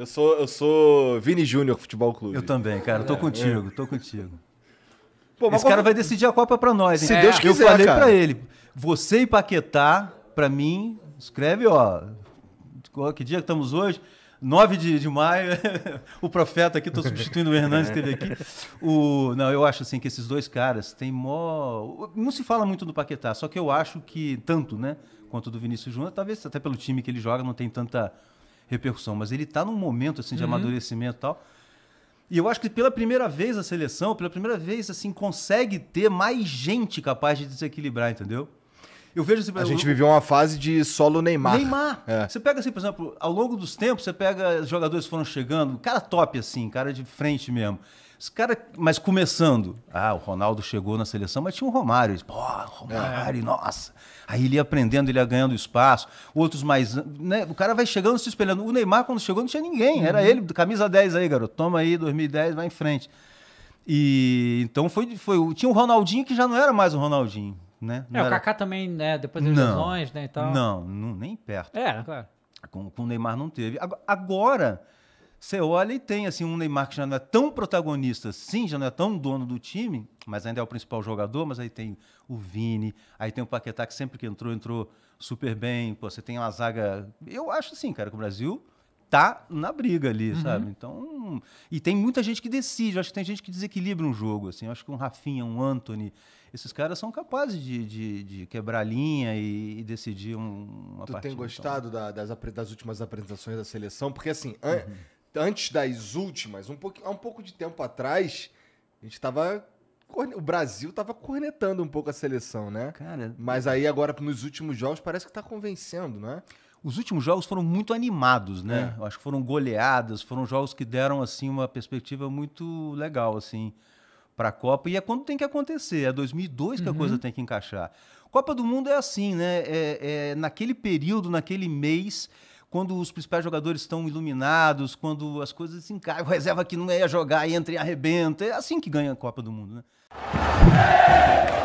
Eu sou, eu sou Vini Júnior Futebol Clube. Eu também, cara. Tô é, contigo, é. tô contigo. Pô, Esse cara vai decidir a Copa pra nós, hein? Se é. Deus quiser, Eu falei cara. pra ele, você e Paquetá, pra mim, escreve, ó... Que dia que estamos hoje? 9 de, de maio, o profeta aqui, estou substituindo o Hernandes que esteve aqui. O, não, eu acho assim que esses dois caras têm mó. Não se fala muito do Paquetá, só que eu acho que tanto, né? Quanto do Vinícius Júnior, talvez até pelo time que ele joga, não tem tanta repercussão, mas ele está num momento assim de uhum. amadurecimento e tal. E eu acho que pela primeira vez a seleção, pela primeira vez, assim, consegue ter mais gente capaz de desequilibrar, entendeu? Eu vejo assim, A gente viveu uma fase de solo Neymar. Neymar. É. Você pega assim, por exemplo, ao longo dos tempos, você pega jogadores que foram chegando, cara top assim, cara de frente mesmo. Os cara, mas começando, ah, o Ronaldo chegou na seleção, mas tinha um Romário. Pô, Romário, é. nossa. Aí ele ia aprendendo, ele ia ganhando espaço. Outros mais. Né? O cara vai chegando, se espelhando. O Neymar, quando chegou, não tinha ninguém. Uhum. Era ele, camisa 10 aí, garoto. Toma aí, 2010, vai em frente. E então foi, foi. Tinha o Ronaldinho que já não era mais o Ronaldinho. Né? É, era... o Kaká também, né? Depois das lesões, né? então Não, não, nem perto. É, claro. Com, com o Neymar não teve. Agora você olha e tem assim um Neymar que já não é tão protagonista, sim, já não é tão dono do time, mas ainda é o principal jogador, mas aí tem o Vini, aí tem o Paquetá que sempre que entrou, entrou super bem, Pô, você tem uma zaga, eu acho assim, cara, que o Brasil tá na briga ali, uhum. sabe? Então, e tem muita gente que decide, eu acho que tem gente que desequilibra um jogo, assim, eu acho que um Rafinha, um Anthony, esses caras são capazes de, de, de quebrar linha e, e decidir um, uma tu partida. Tu então. tem gostado então. da, das, das, últimas apresentações da seleção? Porque, assim, uhum antes das últimas, um pouco, há um pouco de tempo atrás, a gente estava o Brasil estava cornetando um pouco a seleção, né? Cara, mas aí agora nos últimos jogos parece que está convencendo, né? Os últimos jogos foram muito animados, né? É. Eu acho que foram goleadas, foram jogos que deram assim uma perspectiva muito legal assim para a Copa e é quando tem que acontecer, é 2002 que uhum. a coisa tem que encaixar. Copa do Mundo é assim, né? É, é naquele período, naquele mês quando os principais jogadores estão iluminados, quando as coisas se assim, encaixam, o reserva que não ia é jogar entra e arrebenta. É assim que ganha a Copa do Mundo, né?